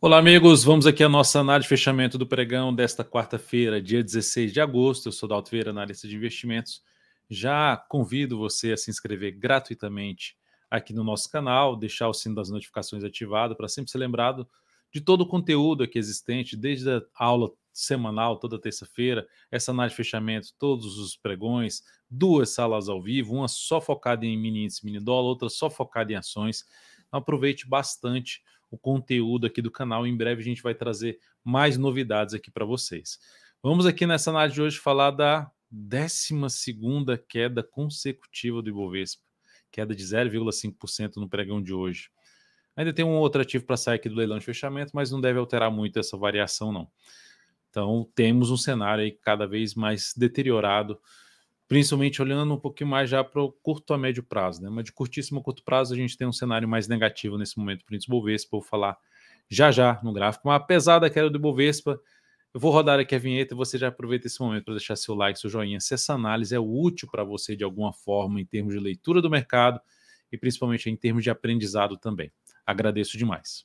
Olá, amigos. Vamos aqui à nossa análise de fechamento do pregão desta quarta-feira, dia 16 de agosto. Eu sou Dalto Vieira, analista de investimentos. Já convido você a se inscrever gratuitamente aqui no nosso canal, deixar o sino das notificações ativado para sempre ser lembrado de todo o conteúdo aqui existente, desde a aula semanal, toda terça-feira, essa análise de fechamento, todos os pregões, duas salas ao vivo, uma só focada em mini índice, mini dólar, outra só focada em ações. Então, aproveite bastante o conteúdo aqui do canal. Em breve a gente vai trazer mais novidades aqui para vocês. Vamos aqui nessa análise de hoje falar da 12 queda consecutiva do Ibovespa, queda de 0,5% no pregão de hoje. Ainda tem um outro ativo para sair aqui do leilão de fechamento, mas não deve alterar muito essa variação não. Então, temos um cenário aí cada vez mais deteriorado principalmente olhando um pouquinho mais já para o curto a médio prazo, né? Mas de curtíssimo a curto prazo a gente tem um cenário mais negativo nesse momento para o Ibovespa, vou falar já já no gráfico, mas apesar da queda do Ibovespa, eu vou rodar aqui a vinheta e você já aproveita esse momento para deixar seu like, seu joinha, se essa análise é útil para você de alguma forma em termos de leitura do mercado e principalmente em termos de aprendizado também. Agradeço demais.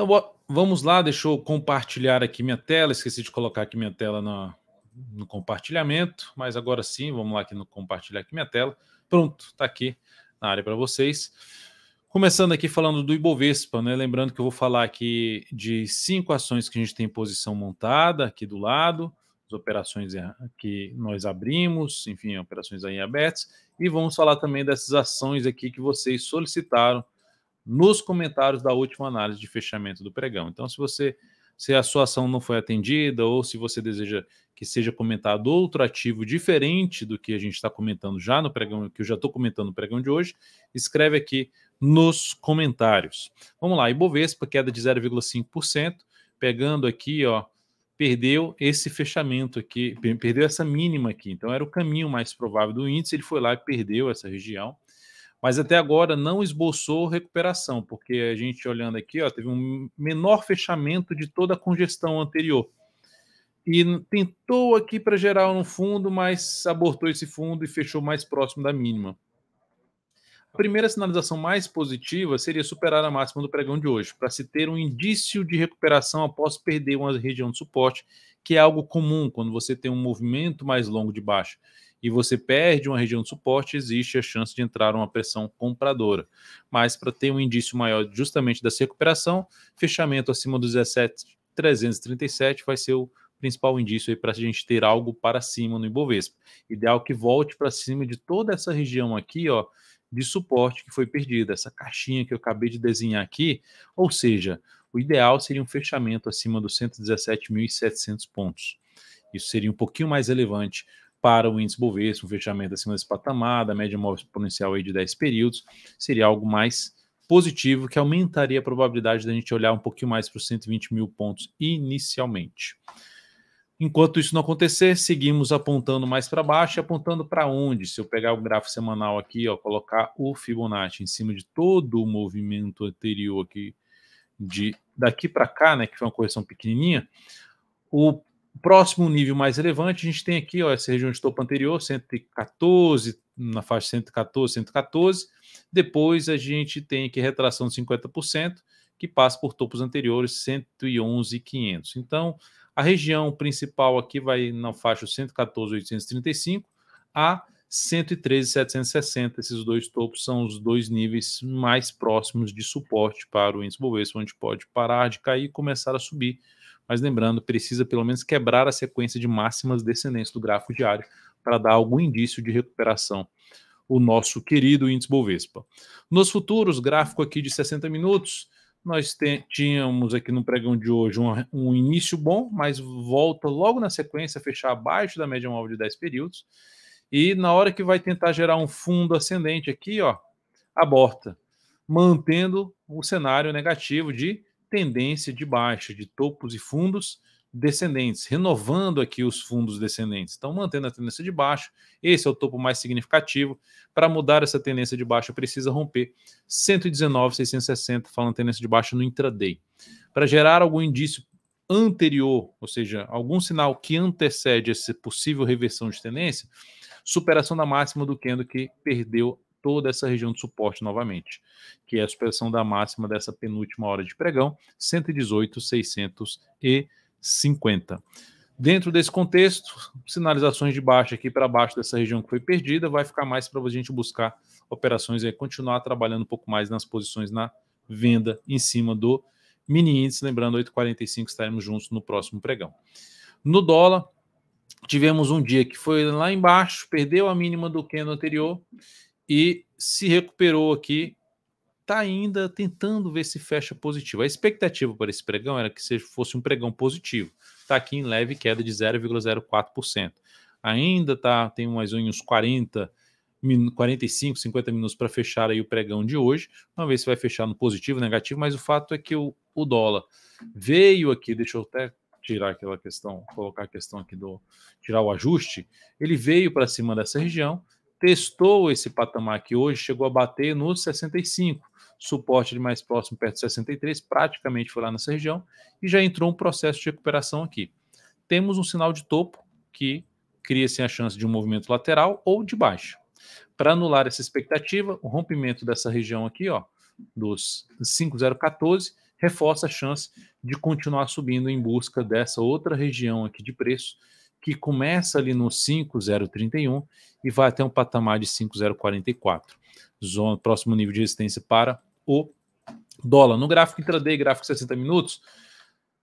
Então vamos lá, deixa eu compartilhar aqui minha tela. Esqueci de colocar aqui minha tela no, no compartilhamento, mas agora sim, vamos lá aqui no compartilhar aqui minha tela. Pronto, está aqui na área para vocês. Começando aqui falando do Ibovespa, né? Lembrando que eu vou falar aqui de cinco ações que a gente tem posição montada aqui do lado, as operações que nós abrimos, enfim, operações aí abertas, e vamos falar também dessas ações aqui que vocês solicitaram nos comentários da última análise de fechamento do pregão. Então, se você se a sua ação não foi atendida ou se você deseja que seja comentado outro ativo diferente do que a gente está comentando já no pregão, que eu já estou comentando no pregão de hoje, escreve aqui nos comentários. Vamos lá, Ibovespa queda de 0,5%, pegando aqui, ó, perdeu esse fechamento aqui, perdeu essa mínima aqui. Então era o caminho mais provável do índice, ele foi lá e perdeu essa região mas até agora não esboçou recuperação, porque a gente olhando aqui, ó, teve um menor fechamento de toda a congestão anterior. E tentou aqui para gerar um fundo, mas abortou esse fundo e fechou mais próximo da mínima. A primeira sinalização mais positiva seria superar a máxima do pregão de hoje, para se ter um indício de recuperação após perder uma região de suporte, que é algo comum quando você tem um movimento mais longo de baixo e você perde uma região de suporte, existe a chance de entrar uma pressão compradora. Mas para ter um indício maior justamente dessa recuperação, fechamento acima dos 17,337 vai ser o principal indício aí para a gente ter algo para cima no Ibovespa. Ideal que volte para cima de toda essa região aqui, ó, de suporte que foi perdida, essa caixinha que eu acabei de desenhar aqui, ou seja, o ideal seria um fechamento acima dos 117.700 pontos. Isso seria um pouquinho mais relevante para o índice Bovespa, um fechamento acima desse patamar, da média móvel exponencial aí de 10 períodos, seria algo mais positivo, que aumentaria a probabilidade da gente olhar um pouquinho mais para os 120 mil pontos inicialmente. Enquanto isso não acontecer, seguimos apontando mais para baixo e apontando para onde. Se eu pegar o gráfico semanal aqui, ó, colocar o Fibonacci em cima de todo o movimento anterior aqui, de daqui para cá, né, que foi uma correção pequenininha, o próximo nível mais relevante, a gente tem aqui ó, essa região de topo anterior, 114, na faixa 114, 114. Depois a gente tem aqui retração de 50%, que passa por topos anteriores, 111,500. Então, a região principal aqui vai na faixa 114,835 a 113,760. Esses dois topos são os dois níveis mais próximos de suporte para o índice Bovespa, onde pode parar de cair e começar a subir mas lembrando, precisa pelo menos quebrar a sequência de máximas descendentes do gráfico diário para dar algum indício de recuperação. O nosso querido índice Bovespa. Nos futuros, gráfico aqui de 60 minutos, nós tínhamos aqui no pregão de hoje um, um, início bom, mas volta logo na sequência a fechar abaixo da média móvel de 10 períodos. E na hora que vai tentar gerar um fundo ascendente aqui, ó, aborta, mantendo o cenário negativo de tendência de baixa de topos e fundos descendentes, renovando aqui os fundos descendentes. Então, mantendo a tendência de baixo, esse é o topo mais significativo. Para mudar essa tendência de baixo, precisa romper 119,660, falando tendência de baixo no intraday. Para gerar algum indício anterior, ou seja, algum sinal que antecede essa possível reversão de tendência, superação da máxima do candle que perdeu toda essa região de suporte novamente, que é a supressão da máxima dessa penúltima hora de pregão, 118,650. Dentro desse contexto, sinalizações de baixa aqui para baixo dessa região que foi perdida, vai ficar mais para a gente buscar operações e é, continuar trabalhando um pouco mais nas posições na venda em cima do mini índice. Lembrando, 8,45 estaremos juntos no próximo pregão. No dólar, tivemos um dia que foi lá embaixo, perdeu a mínima do que no anterior e se recuperou aqui. Está ainda tentando ver se fecha positivo. A expectativa para esse pregão era que fosse um pregão positivo. Está aqui em leve queda de 0,04%. Ainda tá, tem mais uns 40 45, 50 minutos para fechar aí o pregão de hoje. Vamos ver se vai fechar no positivo, negativo, mas o fato é que o, o dólar veio aqui, deixa eu até tirar aquela questão, colocar a questão aqui do tirar o ajuste, ele veio para cima dessa região, testou esse patamar que hoje chegou a bater nos 65, suporte de mais próximo perto de 63, praticamente foi lá nessa região e já entrou um processo de recuperação aqui. Temos um sinal de topo que cria-se a chance de um movimento lateral ou de baixo Para anular essa expectativa, o rompimento dessa região aqui, ó, dos 5014, reforça a chance de continuar subindo em busca dessa outra região aqui de preço que começa ali no 5031 e vai até um patamar de 5,044, zona próximo nível de resistência para o dólar. No gráfico intraday, gráfico 60 minutos,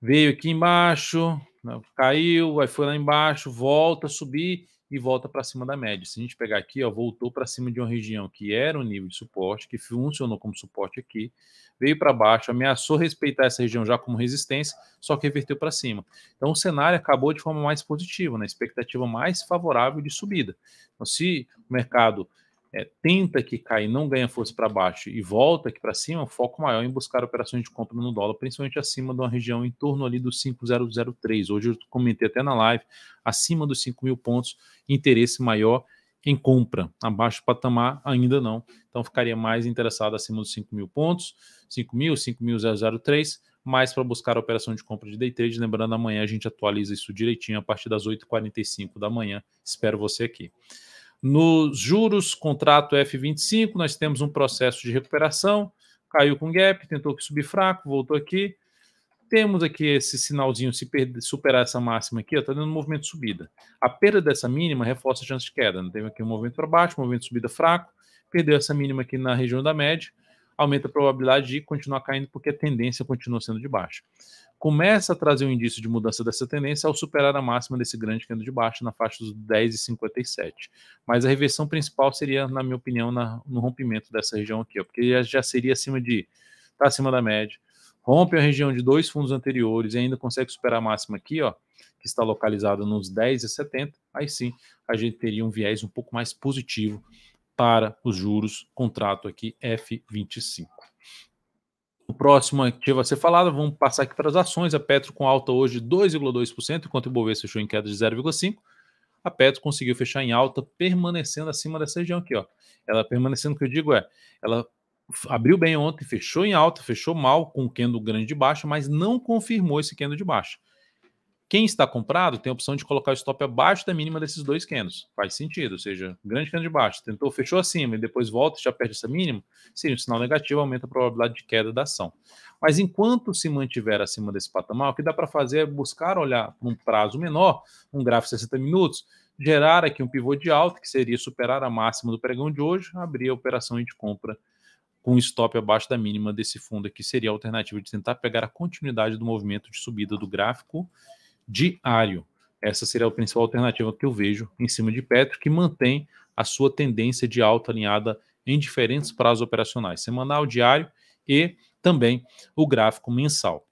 veio aqui embaixo, né, caiu, aí foi lá embaixo, volta, a subir e volta para cima da média. Se a gente pegar aqui, ó, voltou para cima de uma região que era um nível de suporte, que funcionou como suporte aqui, veio para baixo, ameaçou respeitar essa região já como resistência, só que reverteu para cima. Então o cenário acabou de forma mais positiva, na né? expectativa mais favorável de subida. Então, se o mercado é, tenta que cai, não ganha força para baixo e volta aqui para cima, foco maior em buscar operações de compra no dólar, principalmente acima de uma região em torno ali dos 5,003. Hoje eu comentei até na live, acima dos 5 mil pontos, interesse maior em compra. Abaixo do patamar, ainda não. Então ficaria mais interessado acima dos 5 mil pontos, 5 mil, 5.003, mais para buscar a operação de compra de day trade. Lembrando, amanhã a gente atualiza isso direitinho a partir das 8h45 da manhã. Espero você aqui. Nos juros, contrato F25, nós temos um processo de recuperação, caiu com gap, tentou que subir fraco, voltou aqui. Temos aqui esse sinalzinho, se superar essa máxima aqui, está dando um movimento de subida. A perda dessa mínima reforça a chance de queda. Né? Teve aqui um movimento para baixo, um movimento de subida fraco, perdeu essa mínima aqui na região da média aumenta a probabilidade de continuar caindo porque a tendência continua sendo de baixo. Começa a trazer um indício de mudança dessa tendência ao superar a máxima desse grande caindo de baixo na faixa dos 10,57. Mas a reversão principal seria, na minha opinião, na, no rompimento dessa região aqui, ó, porque já seria acima de está acima da média. Rompe a região de dois fundos anteriores e ainda consegue superar a máxima aqui, ó, que está localizada nos 10,70. e Aí sim, a gente teria um viés um pouco mais positivo para os juros, contrato aqui F25. O próximo ativo a ser falado, vamos passar aqui para as ações. A Petro com alta hoje de 2,2%, enquanto o Bovespa fechou em queda de 0,5%. A Petro conseguiu fechar em alta, permanecendo acima dessa região aqui. Ó. Ela permanecendo, o que eu digo é, ela abriu bem ontem, fechou em alta, fechou mal com o candle grande de baixa, mas não confirmou esse candle de baixa. Quem está comprado tem a opção de colocar o stop abaixo da mínima desses dois candles. Faz sentido, ou seja, grande candle de baixo. Tentou, fechou acima e depois volta e já perde essa mínima. Sim, um sinal negativo, aumenta a probabilidade de queda da ação. Mas enquanto se mantiver acima desse patamar, o que dá para fazer é buscar olhar para um prazo menor, um gráfico de 60 minutos, gerar aqui um pivô de alta, que seria superar a máxima do pregão de hoje, abrir a operação de compra com stop abaixo da mínima desse fundo aqui seria a alternativa de tentar pegar a continuidade do movimento de subida do gráfico diário. Essa seria a principal alternativa que eu vejo em cima de Petro, que mantém a sua tendência de alta alinhada em diferentes prazos operacionais, semanal, diário e também o gráfico mensal.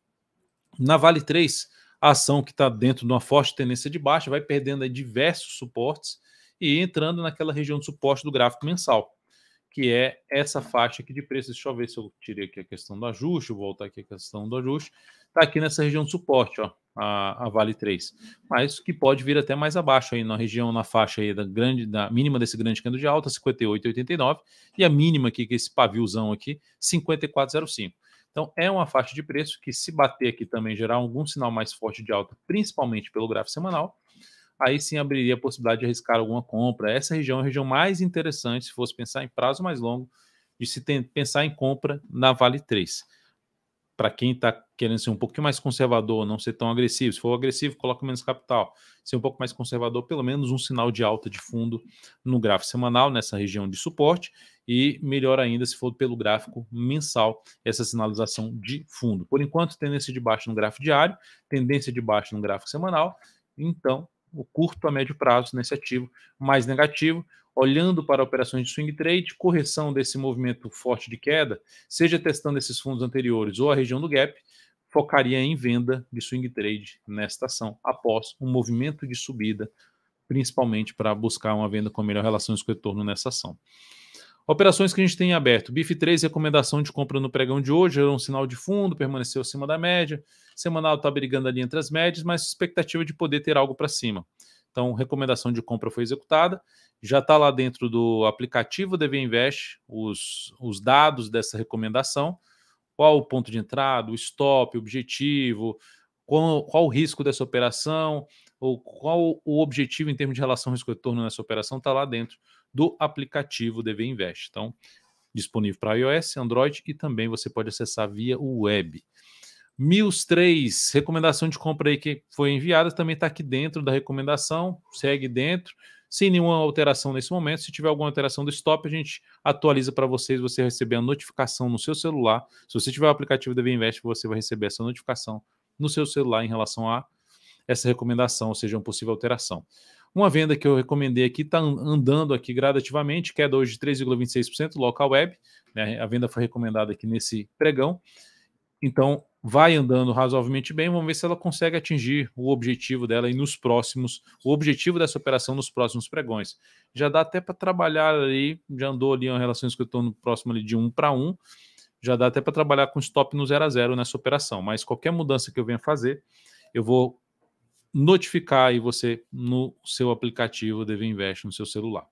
Na Vale 3, a ação que está dentro de uma forte tendência de baixa vai perdendo diversos suportes e entrando naquela região de suporte do gráfico mensal, que é essa faixa aqui de preço. Deixa eu ver se eu tirei aqui a questão do ajuste, voltar aqui a questão do ajuste. Está aqui nessa região de suporte, ó a, a, Vale 3, mas que pode vir até mais abaixo aí na região, na faixa aí da grande, da mínima desse grande cano de alta, 58,89, e a mínima aqui, que é esse paviozão aqui, 54,05. Então é uma faixa de preço que, se bater aqui também gerar algum sinal mais forte de alta, principalmente pelo gráfico semanal, aí sim abriria a possibilidade de arriscar alguma compra. Essa região é a região mais interessante se fosse pensar em prazo mais longo, de se pensar em compra na Vale 3 para quem está querendo ser um pouquinho mais conservador, não ser tão agressivo. Se for agressivo, coloca menos capital. Ser um pouco mais conservador, pelo menos um sinal de alta de fundo no gráfico semanal, nessa região de suporte. E melhor ainda, se for pelo gráfico mensal, essa sinalização de fundo. Por enquanto, tendência de baixo no gráfico diário, tendência de baixo no gráfico semanal. Então, o curto a médio prazo nesse ativo mais negativo, olhando para operações de swing trade, correção desse movimento forte de queda, seja testando esses fundos anteriores ou a região do gap, focaria em venda de swing trade nesta ação após um movimento de subida, principalmente para buscar uma venda com melhor relação risco-retorno nessa ação. Operações que a gente tem em aberto. BIF 3, recomendação de compra no pregão de hoje, era um sinal de fundo, permaneceu acima da média. Semanal está brigando ali entre as médias, mas expectativa de poder ter algo para cima. Então, recomendação de compra foi executada. Já está lá dentro do aplicativo DV Invest os, os dados dessa recomendação. Qual o ponto de entrada, o stop, o objetivo, qual, qual o risco dessa operação, ou qual o objetivo em termos de relação risco-retorno nessa operação, está lá dentro do aplicativo DV Invest. Então, disponível para iOS, Android e também você pode acessar via web. Mills 3, recomendação de compra aí que foi enviada, também está aqui dentro da recomendação, segue dentro, sem nenhuma alteração nesse momento. Se tiver alguma alteração do stop, a gente atualiza para vocês, você receber a notificação no seu celular. Se você tiver o aplicativo DV Invest, você vai receber essa notificação no seu celular em relação a essa recomendação, ou seja, uma possível alteração. Uma venda que eu recomendei aqui está andando aqui gradativamente, queda é hoje de 3,26% local web. Né? A venda foi recomendada aqui nesse pregão. Então, vai andando razoavelmente bem. Vamos ver se ela consegue atingir o objetivo dela e nos próximos, o objetivo dessa operação nos próximos pregões. Já dá até para trabalhar ali, já andou ali em relação que eu estou no próximo ali de 1 para 1. Já dá até para trabalhar com stop no 0 a 0 nessa operação. Mas qualquer mudança que eu venha fazer, eu vou notificar aí você no seu aplicativo DV Invest, no seu celular.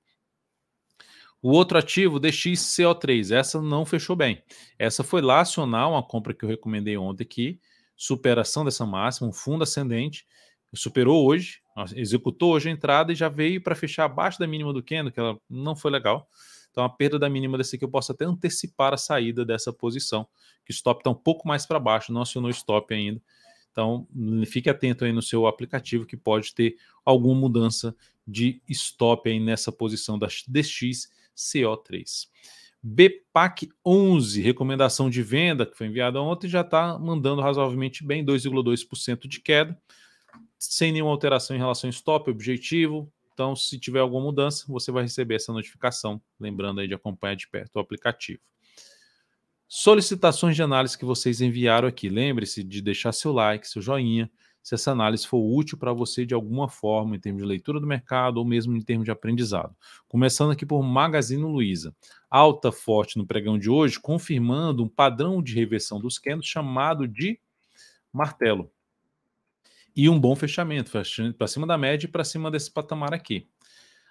O outro ativo, DXCO3, essa não fechou bem. Essa foi lá acionar uma compra que eu recomendei ontem aqui, superação dessa máxima, um fundo ascendente, superou hoje, executou hoje a entrada e já veio para fechar abaixo da mínima do Kendo, que ela não foi legal. Então a perda da mínima desse aqui eu posso até antecipar a saída dessa posição, que o stop está um pouco mais para baixo, não acionou stop ainda. Então, fique atento aí no seu aplicativo que pode ter alguma mudança de stop aí nessa posição da DXCO3. BPAC 11, recomendação de venda que foi enviada ontem, já está mandando razoavelmente bem, 2,2% de queda, sem nenhuma alteração em relação ao stop, objetivo. Então, se tiver alguma mudança, você vai receber essa notificação, lembrando aí de acompanhar de perto o aplicativo solicitações de análise que vocês enviaram aqui. Lembre-se de deixar seu like, seu joinha, se essa análise for útil para você de alguma forma, em termos de leitura do mercado ou mesmo em termos de aprendizado. Começando aqui por Magazine Luiza. Alta forte no pregão de hoje, confirmando um padrão de reversão dos candles chamado de martelo. E um bom fechamento, para cima da média e para cima desse patamar aqui.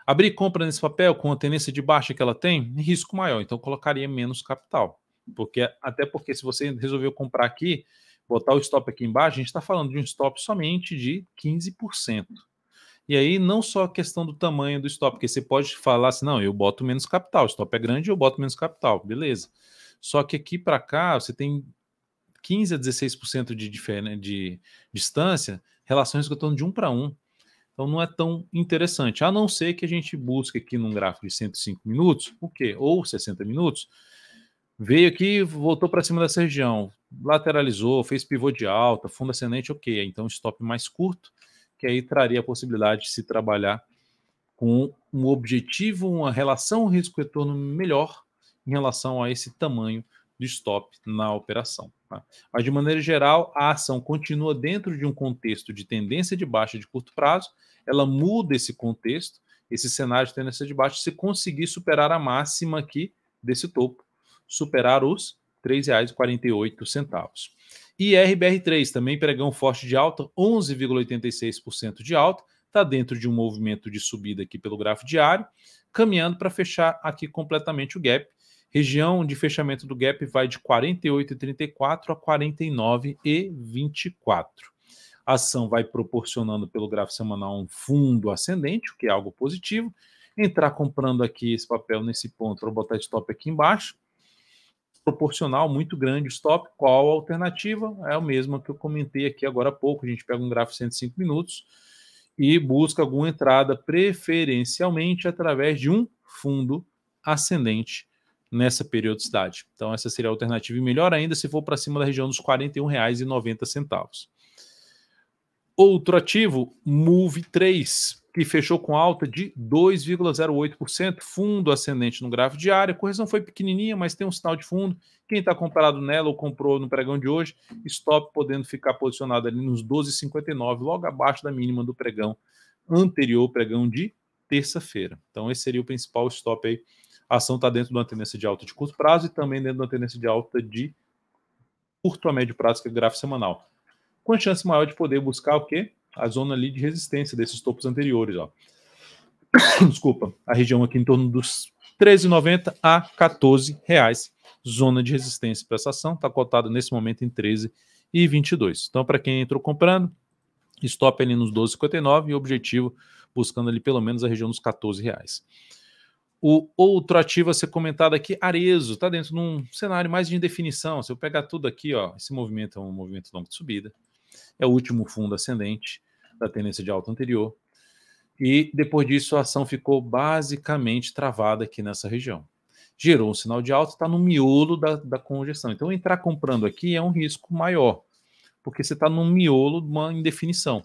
Abrir compra nesse papel com a tendência de baixa que ela tem, risco maior, então colocaria menos capital. Porque, até porque se você resolveu comprar aqui, botar o stop aqui embaixo, a gente está falando de um stop somente de 15%. E aí, não só a questão do tamanho do stop, porque você pode falar assim, não, eu boto menos capital, o stop é grande, eu boto menos capital, beleza. Só que aqui para cá, você tem 15 a 16% de, diferença de distância, relações que eu estou de um para um Então não é tão interessante, a não ser que a gente busque aqui num gráfico de 105 minutos, o quê? Ou 60 minutos, Veio aqui, voltou para cima dessa região, lateralizou, fez pivô de alta, fundo ascendente, ok. Então, stop mais curto, que aí traria a possibilidade de se trabalhar com um objetivo, uma relação risco-retorno melhor em relação a esse tamanho de stop na operação. Tá? Mas, de maneira geral, a ação continua dentro de um contexto de tendência de baixa de curto prazo, ela muda esse contexto, esse cenário de tendência de baixa, se conseguir superar a máxima aqui desse topo, superar os R$ 3,48. E RBR3, também pregão forte de alta, 11,86% de alta, está dentro de um movimento de subida aqui pelo gráfico diário, caminhando para fechar aqui completamente o gap. Região de fechamento do gap vai de 48,34 a 49,24. A ação vai proporcionando pelo gráfico semanal um fundo ascendente, o que é algo positivo. Entrar comprando aqui esse papel nesse ponto, vou botar stop aqui embaixo proporcional muito grande o stop. Qual a alternativa? É a mesma que eu comentei aqui agora há pouco. A gente pega um gráfico de 105 minutos e busca alguma entrada, preferencialmente através de um fundo ascendente nessa periodicidade. Então, essa seria a alternativa. E melhor ainda se for para cima da região dos R$ 41,90. Outro ativo, Move 3 que fechou com alta de 2,08%, fundo ascendente no gráfico diário. A correção foi pequenininha, mas tem um sinal de fundo. Quem está comprado nela ou comprou no pregão de hoje, stop podendo ficar posicionado ali nos 12,59, logo abaixo da mínima do pregão anterior, pregão de terça-feira. Então esse seria o principal stop aí. A ação está dentro de uma tendência de alta de curto prazo e também dentro de uma tendência de alta de curto a médio prazo, que é o gráfico semanal. Com chance maior de poder buscar o quê? a zona ali de resistência desses topos anteriores, ó. Desculpa, a região aqui em torno dos 13,90 a 14 reais, zona de resistência para essa ação, está cotada nesse momento em 13,22. Então, para quem entrou comprando, stop ali nos 12,59 e objetivo buscando ali pelo menos a região dos 14 reais. O outro ativo a ser comentado aqui, Arezo, está dentro de um cenário mais de indefinição. Se eu pegar tudo aqui, ó, esse movimento é um movimento longo de subida é o último fundo ascendente da tendência de alta anterior. E depois disso, a ação ficou basicamente travada aqui nessa região. Gerou um sinal de alta, está no miolo da, da congestão. Então, entrar comprando aqui é um risco maior, porque você está no miolo de uma indefinição.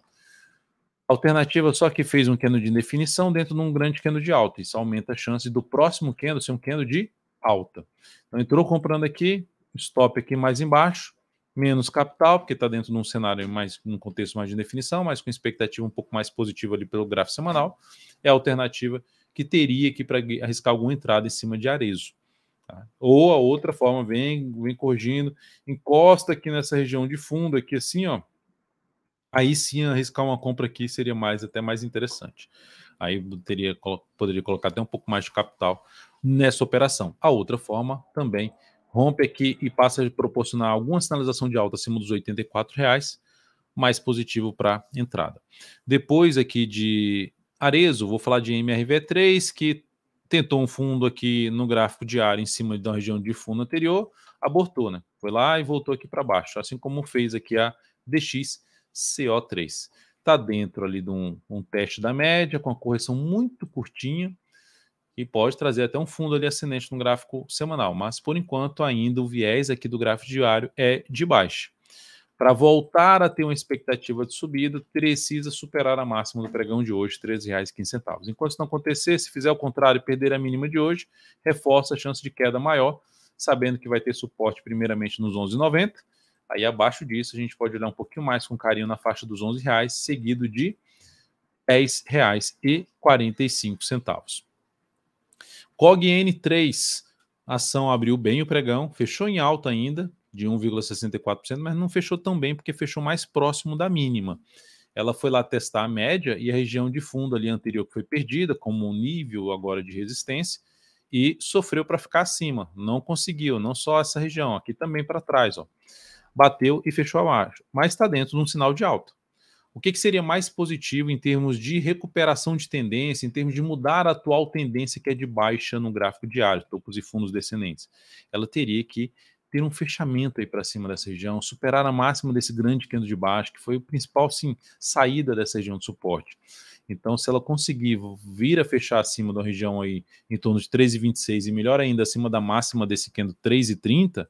Alternativa só que fez um candle de indefinição dentro de um grande candle de alta. Isso aumenta a chance do próximo candle ser um candle de alta. Então entrou comprando aqui, stop aqui mais embaixo, menos capital, porque está dentro de um cenário mais, num contexto mais de definição, mas com expectativa um pouco mais positiva ali pelo gráfico semanal, é a alternativa que teria aqui para arriscar alguma entrada em cima de Arezo. Tá? Ou a outra forma, vem, vem corrigindo, encosta aqui nessa região de fundo, aqui assim, ó. Aí sim arriscar uma compra aqui seria mais até mais interessante. Aí teria, poderia colocar até um pouco mais de capital nessa operação. A outra forma também rompe aqui e passa a proporcionar alguma sinalização de alta acima dos R$ 84,00, mais positivo para entrada. Depois aqui de Arezo, vou falar de MRV3, que tentou um fundo aqui no gráfico diário em cima da região de fundo anterior, abortou, né? Foi lá e voltou aqui para baixo, assim como fez aqui a DXCO3. Está dentro ali de um, um teste da média, com a correção muito curtinha, e pode trazer até um fundo ali ascendente no gráfico semanal, mas por enquanto ainda o viés aqui do gráfico diário é de baixo. Para voltar a ter uma expectativa de subida, precisa superar a máxima do pregão de hoje, R$ 13,15. Enquanto isso não acontecer, se fizer o contrário e perder a mínima de hoje, reforça a chance de queda maior, sabendo que vai ter suporte primeiramente nos 11,90. Aí abaixo disso, a gente pode olhar um pouquinho mais com carinho na faixa dos R$ 11,00, seguido de R$ 10,45. COG N3, a ação abriu bem o pregão, fechou em alta ainda, de 1,64%, mas não fechou tão bem porque fechou mais próximo da mínima. Ela foi lá testar a média e a região de fundo ali anterior que foi perdida, como um nível agora de resistência, e sofreu para ficar acima. Não conseguiu, não só essa região, aqui também para trás, ó. Bateu e fechou abaixo, mas está dentro de um sinal de alta o que, que seria mais positivo em termos de recuperação de tendência, em termos de mudar a atual tendência que é de baixa no gráfico diário, topos e fundos descendentes? Ela teria que ter um fechamento aí para cima dessa região, superar a máxima desse grande candle de baixo, que foi o principal, sim, saída dessa região de suporte. Então, se ela conseguir vir a fechar acima da região aí em torno de 3,26 e melhor ainda acima da máxima desse candle 3,30,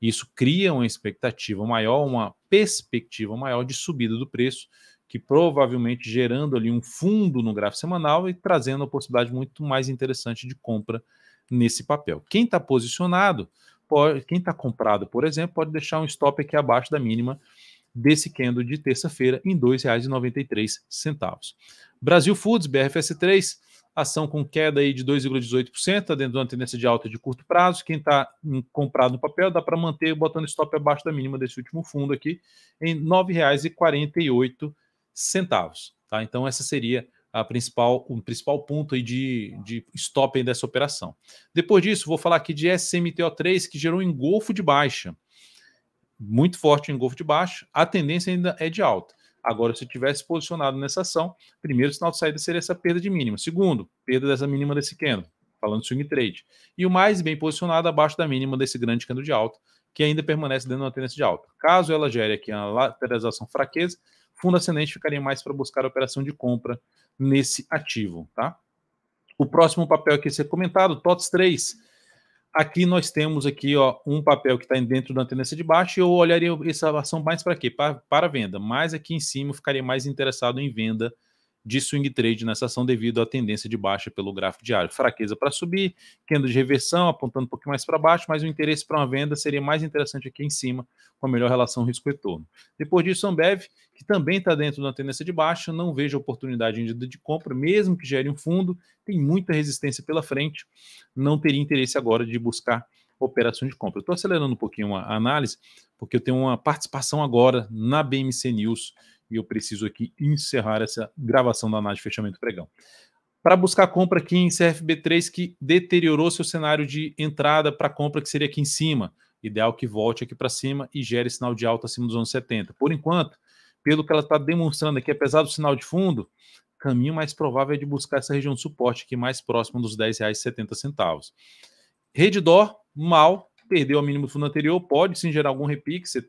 isso cria uma expectativa maior, uma perspectiva maior de subida do preço, que provavelmente gerando ali um fundo no gráfico semanal e trazendo a possibilidade muito mais interessante de compra nesse papel. Quem está posicionado, pode, quem está comprado, por exemplo, pode deixar um stop aqui abaixo da mínima desse candle de terça-feira em R$ 2,93. Brasil Foods, BRFS3, ação com queda aí de 2,18%, tá dentro de uma tendência de alta de curto prazo. Quem está comprado no papel dá para manter botando stop abaixo da mínima desse último fundo aqui em R$ 9,48. Tá? Então, essa seria a principal, o principal ponto aí de, de stop dessa operação. Depois disso, vou falar aqui de SMTO3, que gerou um engolfo de baixa. Muito forte o um engolfo de baixa. A tendência ainda é de alta. Agora, se tivesse posicionado nessa ação, primeiro sinal de saída seria essa perda de mínima. Segundo, perda dessa mínima desse candle, falando swing trade. E o mais bem posicionado abaixo da mínima desse grande candle de alta, que ainda permanece dentro de uma tendência de alta. Caso ela gere aqui uma lateralização fraqueza, fundo ascendente ficaria mais para buscar a operação de compra nesse ativo, tá? O próximo papel aqui a ser comentado, TOTS 3, aqui nós temos aqui ó, um papel que está dentro da tendência de baixo e eu olharia essa ação mais para quê? Para, para venda. Mas aqui em cima eu ficaria mais interessado em venda de swing trade nessa ação devido à tendência de baixa pelo gráfico diário. Fraqueza para subir, candle de reversão apontando um pouquinho mais para baixo, mas o interesse para uma venda seria mais interessante aqui em cima, com a melhor relação risco-retorno. Depois disso, Ambev, que também está dentro de uma tendência de baixa, não vejo oportunidade ainda de compra, mesmo que gere um fundo, tem muita resistência pela frente, não teria interesse agora de buscar operação de compra. Eu estou acelerando um pouquinho a análise, porque eu tenho uma participação agora na BMC News e eu preciso aqui encerrar essa gravação da análise de fechamento pregão. Para buscar compra aqui em CFB3 que deteriorou seu cenário de entrada para compra, que seria aqui em cima. Ideal que volte aqui para cima e gere sinal de alta acima dos 70. Por enquanto, pelo que ela está demonstrando aqui, apesar do sinal de fundo, caminho mais provável é de buscar essa região de suporte aqui mais próximo dos R$10,70. Redditor, mal, perdeu a mínimo do fundo anterior, pode sim gerar algum repique, você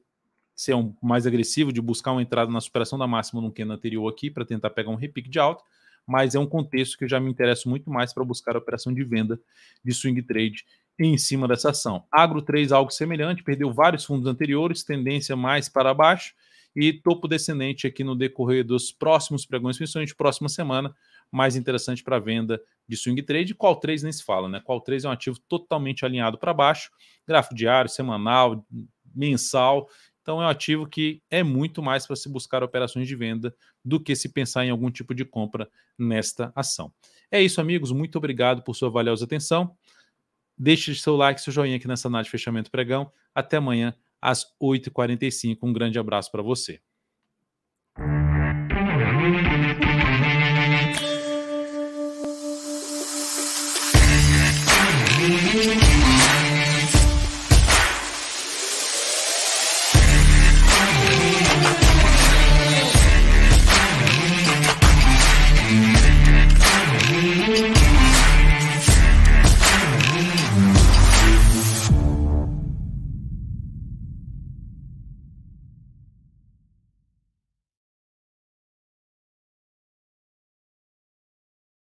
ser um, mais agressivo, de buscar uma entrada na superação da máxima no candle anterior aqui para tentar pegar um repique de alta, mas é um contexto que eu já me interesso muito mais para buscar a operação de venda de swing trade em cima dessa ação. Agro 3, algo semelhante, perdeu vários fundos anteriores, tendência mais para baixo e topo descendente aqui no decorrer dos próximos pregões, principalmente próxima semana, mais interessante para venda de swing trade. Qual 3 nem se fala, né? Qual 3 é um ativo totalmente alinhado para baixo, gráfico diário, semanal, mensal, então é um ativo que é muito mais para se buscar operações de venda do que se pensar em algum tipo de compra nesta ação. É isso, amigos. Muito obrigado por sua valiosa atenção. Deixe seu like, seu joinha aqui nessa análise de fechamento pregão. Até amanhã às 8h45. Um grande abraço para você.